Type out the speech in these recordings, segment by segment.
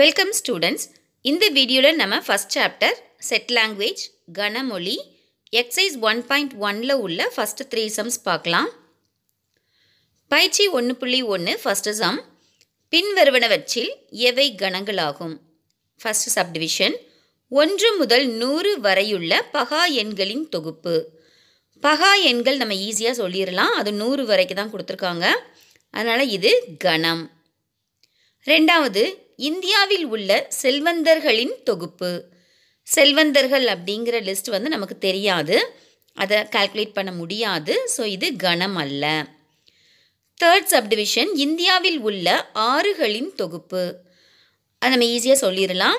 Welcome students இந்த வீடியோவில் நம்ம ஃபஸ்ட் சாப்டர் செட் லாங்குவேஜ் கனமொழி எக்ஸைஸ் ஒன் பாயிண்ட் ஒனில் உள்ள ஃபஸ்ட்டு த்ரீ சம்ஸ் பார்க்கலாம் பயிற்சி ஒன்று புள்ளி ஒன்று ஃபஸ்ட்டு சம் பின்வருவனவற்றில் எவை கணங்களாகும் ஃபஸ்ட் சப்டிவிஷன் ஒன்று முதல் நூறு வரையுள்ள பகா எண்களின் தொகுப்பு பகா எண்கள் நம்ம ஈஸியாக சொல்லிடலாம் அது நூறு வரைக்கு தான் கொடுத்துருக்காங்க அதனால் இது கணம் ரெண்டாவது இந்தியாவில் உள்ள செல்வந்தர்களின் தொகுப்பு செல்வந்தர்கள் அப்படிங்கிற லிஸ்ட் வந்து நமக்கு தெரியாது அதை கால்குலேட் பண்ண முடியாது ஸோ இது கணம் அல்ல தேர்ட் சப்டிவிஷன் இந்தியாவில் உள்ள ஆறுகளின் தொகுப்பு அதை நம்ம ஈஸியாக சொல்லிடலாம்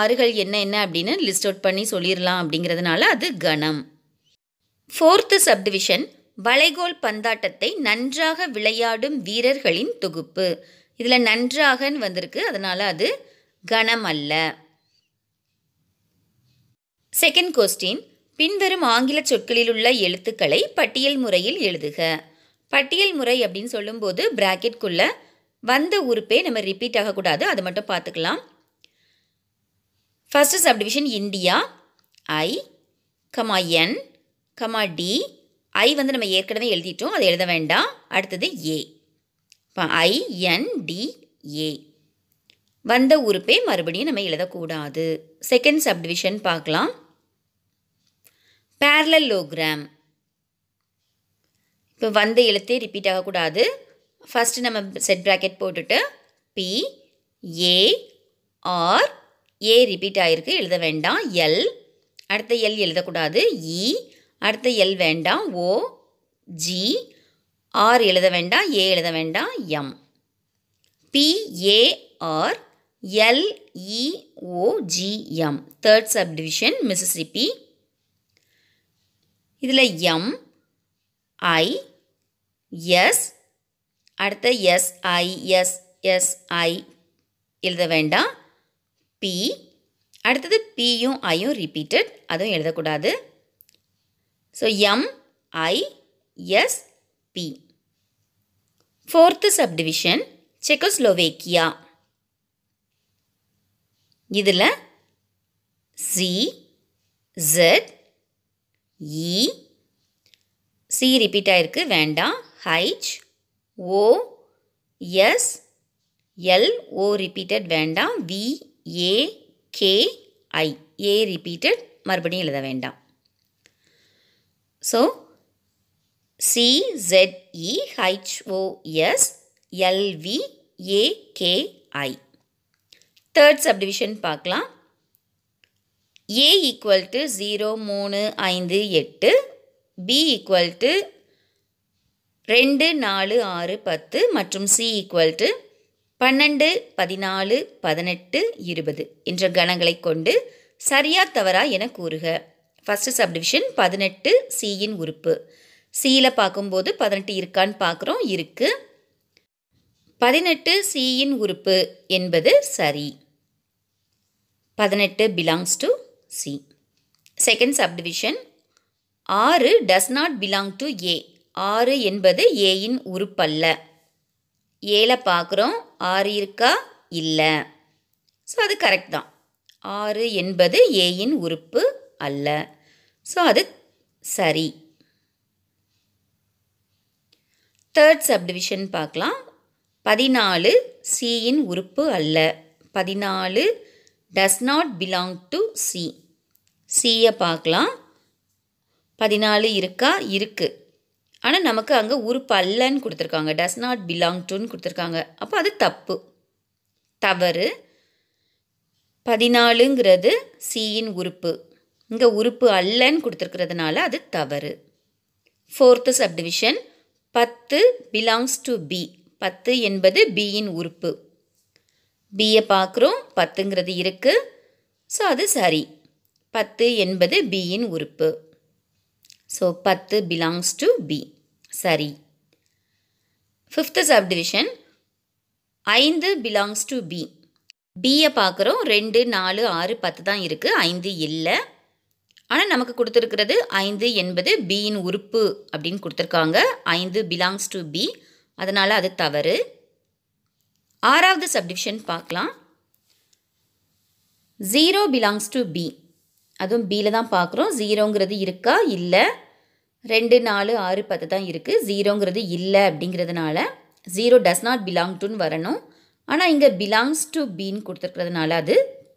ஆறுகள் என்ன என்ன அப்படின்னு லிஸ்ட் அவுட் பண்ணி சொல்லிடலாம் அப்படிங்கிறதுனால அது கணம் ஃபோர்த்து சப்டிவிஷன் வளைகோல் பந்தாட்டத்தை நன்றாக விளையாடும் வீரர்களின் தொகுப்பு இதில் நன்றாகன்னு வந்திருக்கு அதனால் அது கணம் அல்ல செகண்ட் கொஸ்டின் பின்வரும் ஆங்கில சொற்களில் உள்ள எழுத்துக்களை பட்டியல் முறையில் எழுதுக பட்டியல் முறை அப்படின்னு சொல்லும்போது பிராக்கெட்குள்ள வந்த உறுப்பே நம்ம ரிப்பீட் ஆகக்கூடாது அது மட்டும் பார்த்துக்கலாம் first subdivision India I comma N comma D I வந்து நம்ம ஏற்கனவே எழுதிட்டோம் அதை எழுத வேண்டாம் அடுத்தது ஏ இப்போ ஐஎன்டிஏ வந்த உறுப்பே மறுபடியும் நம்ம எழுதக்கூடாது செகண்ட் சப்டிவிஷன் பார்க்கலாம் லோக்ராம் இப்போ வந்த எழுத்தே ரிப்பீட் ஆகக்கூடாது ஃபஸ்ட்டு நம்ம செட் ப்ராக்கெட் போட்டுட்டு P A R A repeat ஆகிருக்கு எழுத வேண்டாம் எல் அடுத்த எல் எழுதக்கூடாது இ e. அடுத்த எல் வேண்டாம் ஓ ஜி ஆர் எழுத வேண்டாம் ஏ எழுத வேண்டாம் M PAR LEOGM third subdivision Mississippi இதில் எம் ஐ எஸ் அடுத்த S I S S I எழுத வேண்டாம் பி அடுத்தது பியும் ஐயும் ரிப்பீட்டட் அதுவும் எழுதக்கூடாது so M I S P fourth subdivision Czechoslovakia இதில் C Z E C repeat ஆயிருக்கு வேண்டாம் H O S L O repeated வேண்டாம் V A K I A repeated மறுபடியும் எழுத வேண்டாம் ஸோ சிஇஹெச்ஓஎஸ்எல்விஏகேஐ தேர்ட் சப்டிவிஷன் பார்க்கலாம் ஏ ஈக்குவல் டு ஜீரோ மூணு ஐந்து எட்டு பி ஈக்குவல் டு ரெண்டு நாலு ஆறு பத்து மற்றும் சி ஈக்குவல் டு பன்னெண்டு பதினாலு பதினெட்டு இருபது என்ற கணங்களை கொண்டு சரியா தவறா என கூறுக ஃபஸ்ட்டு சப்டிவிஷன் பதினெட்டு சியின் உறுப்பு சியில் பார்க்கும்போது பதினெட்டு இருக்கான்னு பார்க்குறோம் இருக்குது பதினெட்டு சியின் உறுப்பு என்பது சரி பதினெட்டு belongs to C second subdivision ஆறு does not belong to A ஆறு என்பது ஏயின் உறுப்பல்ல ஏல பார்க்குறோம் ஆறு இருக்கா இல்லை ஸோ அது கரெக்ட் தான் ஆறு என்பது ஏயின் உறுப்பு அல்ல ஸோ அது சரி தேர்ட் சப்டிவிஷன் பார்க்கலாம் பதினாலு சியின் உறுப்பு அல்ல பதினாலு does not belong to C சியை பார்க்கலாம் பதினாலு இருக்கா இருக்குது ஆனால் நமக்கு அங்கே உறுப்பு அல்லன்னு கொடுத்துருக்காங்க டஸ் நாட் பிலாங் டுன்னு கொடுத்துருக்காங்க அப்போ அது தப்பு தவறு பதினாலுங்கிறது சியின் உறுப்பு இங்கே உறுப்பு அல்லன்னு கொடுத்துருக்கிறதுனால அது தவறு ஃபோர்த்து சப்டிவிஷன் பத்து பிலாங்ஸ் டு பி பத்து என்பது பியின் உறுப்பு பியை பார்க்குறோம் பத்துங்கிறது இருக்குது ஸோ அது சரி பத்து என்பது பியின் உறுப்பு ஸோ பத்து பிலாங்ஸ் டு பி சரி ஃபிஃப்த்து சப்டிவிஷன் ஐந்து பிலாங்ஸ் டு பி பியை பார்க்குறோம் ரெண்டு நாலு ஆறு பத்து தான் இருக்குது ஐந்து இல்லை ஆனால் நமக்கு கொடுத்துருக்கிறது ஐந்து என்பது பியின் உறுப்பு அப்படின்னு கொடுத்துருக்காங்க ஐந்து பிலாங்ஸ் டு பி அதனால் அது தவறு ஆறாவது சப்டிவிஷன் பார்க்கலாம் ஜீரோ பிலாங்ஸ் டு பி அதுவும் பியில் தான் பார்க்குறோம் ஜீரோங்கிறது இருக்கா இல்லை ரெண்டு நாலு ஆறு பத்து தான் இருக்குது ஜீரோங்கிறது இல்லை அப்படிங்கிறதுனால ஜீரோ டஸ் நாட் பிலாங் டுன்னு வரணும் ஆனால் இங்கே பிலாங்ஸ் டு பின்னு கொடுத்துருக்கிறதுனால அது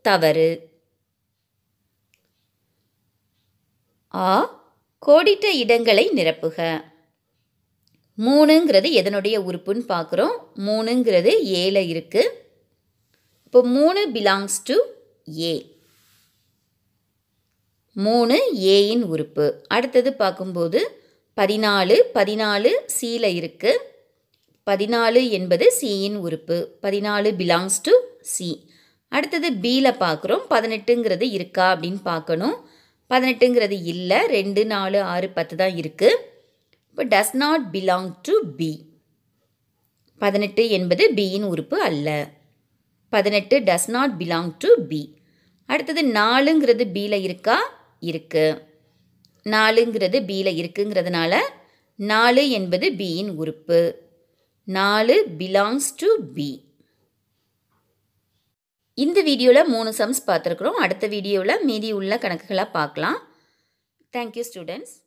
தவறு ஆ கோடிட்ட இடங்களை நிரப்புக மூணுங்கிறது எதனுடைய உறுப்புன்னு பார்க்குறோம் மூணுங்கிறது ஏல இருக்குது இப்போ மூணு பிலாங்ஸ் டு ஏ மூணு ஏயின் உறுப்பு அடுத்தது பார்க்கும்போது பதினாலு பதினாலு சியில் இருக்கு பதினாலு என்பது சீயின் உறுப்பு பதினாலு பிலாங்ஸ் டு சி அடுத்தது பியில் பார்க்குறோம் பதினெட்டுங்கிறது இருக்கா அப்படின்னு பார்க்கணும் பதினெட்டுங்கிறது இல்லை ரெண்டு நாலு ஆறு பத்து தான் இருக்குது இப்போ does not belong to B பதினெட்டு என்பது பியின் உறுப்பு அல்ல பதினெட்டு does not belong to B அடுத்தது நாலுங்கிறது பியில் இருக்கா இருக்கு நாலுங்கிறது பியில் இருக்குங்கிறதுனால நாலு என்பது பியின் உறுப்பு நாலு பிலாங்ஸ் டு பி இந்த வீடியோவில் மூணு சம்ஸ் பார்த்துருக்குறோம் அடுத்த வீடியோவில் மீதி உள்ள கணக்குகளாக பார்க்கலாம் தேங்க்யூ ஸ்டூடெண்ட்ஸ்